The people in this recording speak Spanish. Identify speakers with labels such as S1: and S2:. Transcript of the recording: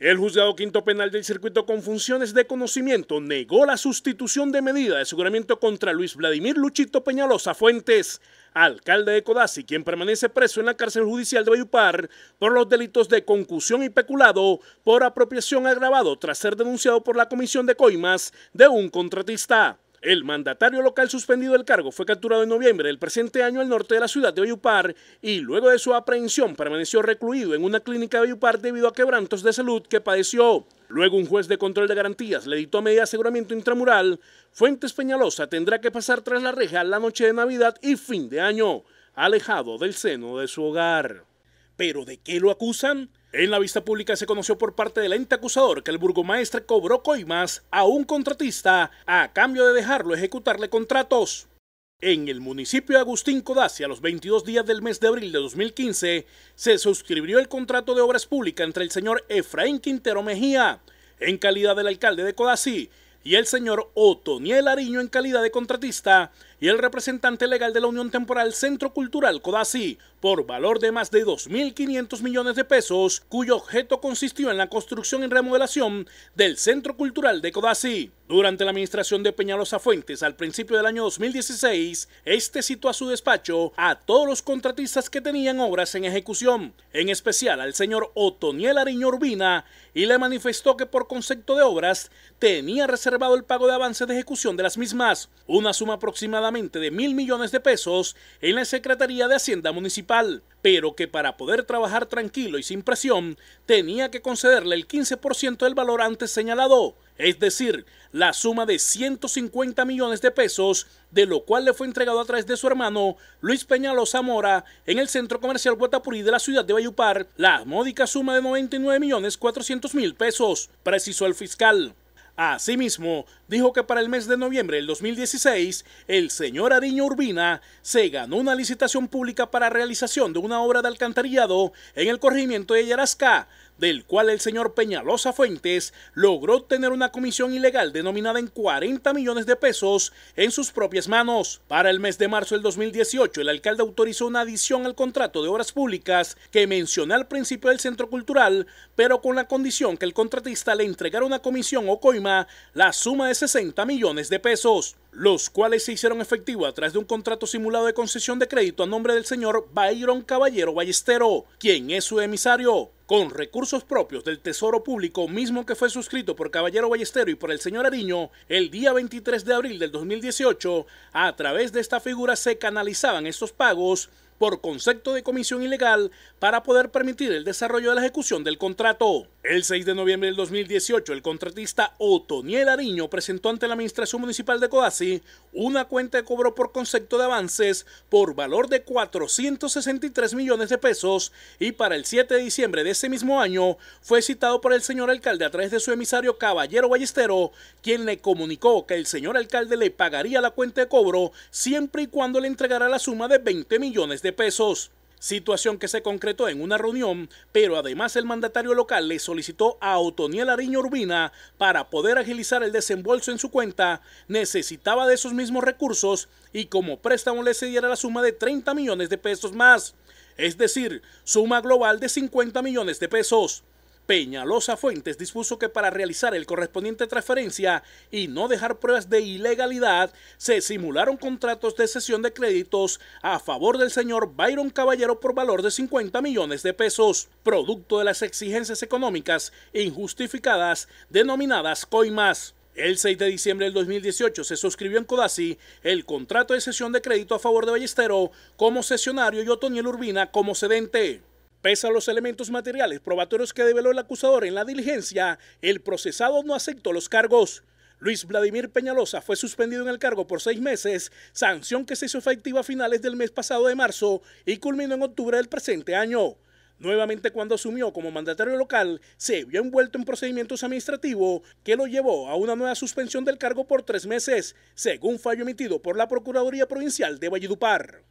S1: El juzgado quinto penal del circuito con funciones de conocimiento negó la sustitución de medida de aseguramiento contra Luis Vladimir Luchito Peñalosa Fuentes, alcalde de Codazzi, quien permanece preso en la cárcel judicial de Bayupar por los delitos de concusión y peculado por apropiación agravado tras ser denunciado por la comisión de coimas de un contratista. El mandatario local suspendido del cargo fue capturado en noviembre del presente año al norte de la ciudad de Bayupar y luego de su aprehensión permaneció recluido en una clínica de Bayupar debido a quebrantos de salud que padeció. Luego un juez de control de garantías le dictó medida de aseguramiento intramural. Fuentes Peñalosa tendrá que pasar tras la reja la noche de Navidad y fin de año, alejado del seno de su hogar. ¿Pero de qué lo acusan? En la vista pública se conoció por parte del ente acusador que el burgomaestre cobró coimas a un contratista a cambio de dejarlo ejecutarle contratos. En el municipio de Agustín Codazzi, a los 22 días del mes de abril de 2015, se suscribió el contrato de obras públicas entre el señor Efraín Quintero Mejía, en calidad del alcalde de Codazzi, y el señor Otoniel Ariño en calidad de contratista y el representante legal de la Unión Temporal Centro Cultural Codazzi por valor de más de 2.500 millones de pesos, cuyo objeto consistió en la construcción y remodelación del Centro Cultural de Codazzi. Durante la administración de Peñalosa Fuentes, al principio del año 2016, este citó a su despacho a todos los contratistas que tenían obras en ejecución, en especial al señor Otoniel Ariño Urbina, y le manifestó que por concepto de obras tenía reservado el pago de avance de ejecución de las mismas, una suma aproximadamente de mil millones de pesos en la Secretaría de Hacienda Municipal, pero que para poder trabajar tranquilo y sin presión tenía que concederle el 15% del valor antes señalado es decir, la suma de 150 millones de pesos, de lo cual le fue entregado a través de su hermano Luis Peñalo Zamora en el centro comercial Guatapurí de la ciudad de Bayupar, la módica suma de 99 millones 400 mil pesos, precisó el fiscal. Asimismo, dijo que para el mes de noviembre del 2016, el señor Ariño Urbina se ganó una licitación pública para realización de una obra de alcantarillado en el corregimiento de Yarasca, del cual el señor Peñalosa Fuentes logró obtener una comisión ilegal denominada en 40 millones de pesos en sus propias manos. Para el mes de marzo del 2018, el alcalde autorizó una adición al contrato de obras públicas que mencioné al principio del centro cultural, pero con la condición que el contratista le entregara una comisión o coima la suma de 60 millones de pesos, los cuales se hicieron efectivo a través de un contrato simulado de concesión de crédito a nombre del señor Byron Caballero Ballestero, quien es su emisario con recursos propios del Tesoro Público, mismo que fue suscrito por Caballero Ballestero y por el señor Ariño, el día 23 de abril del 2018, a través de esta figura se canalizaban estos pagos por concepto de comisión ilegal para poder permitir el desarrollo de la ejecución del contrato. El 6 de noviembre del 2018, el contratista Otoniel Ariño presentó ante la Administración Municipal de Codazzi una cuenta de cobro por concepto de avances por valor de 463 millones de pesos y para el 7 de diciembre de ese mismo año fue citado por el señor alcalde a través de su emisario Caballero Ballestero, quien le comunicó que el señor alcalde le pagaría la cuenta de cobro siempre y cuando le entregara la suma de 20 millones de pesos situación que se concretó en una reunión, pero además el mandatario local le solicitó a Otoniel Ariño Urbina para poder agilizar el desembolso en su cuenta, necesitaba de esos mismos recursos y como préstamo le cediera la suma de 30 millones de pesos más, es decir, suma global de 50 millones de pesos. Peñalosa Fuentes dispuso que para realizar el correspondiente transferencia y no dejar pruebas de ilegalidad, se simularon contratos de cesión de créditos a favor del señor Byron Caballero por valor de 50 millones de pesos, producto de las exigencias económicas injustificadas denominadas coimas. El 6 de diciembre del 2018 se suscribió en Codazzi el contrato de cesión de crédito a favor de Ballestero como sesionario y Otoniel Urbina como cedente. Pese a los elementos materiales probatorios que develó el acusador en la diligencia, el procesado no aceptó los cargos. Luis Vladimir Peñalosa fue suspendido en el cargo por seis meses, sanción que se hizo efectiva a finales del mes pasado de marzo y culminó en octubre del presente año. Nuevamente cuando asumió como mandatario local, se vio envuelto en procedimientos administrativos que lo llevó a una nueva suspensión del cargo por tres meses, según fallo emitido por la Procuraduría Provincial de Valledupar.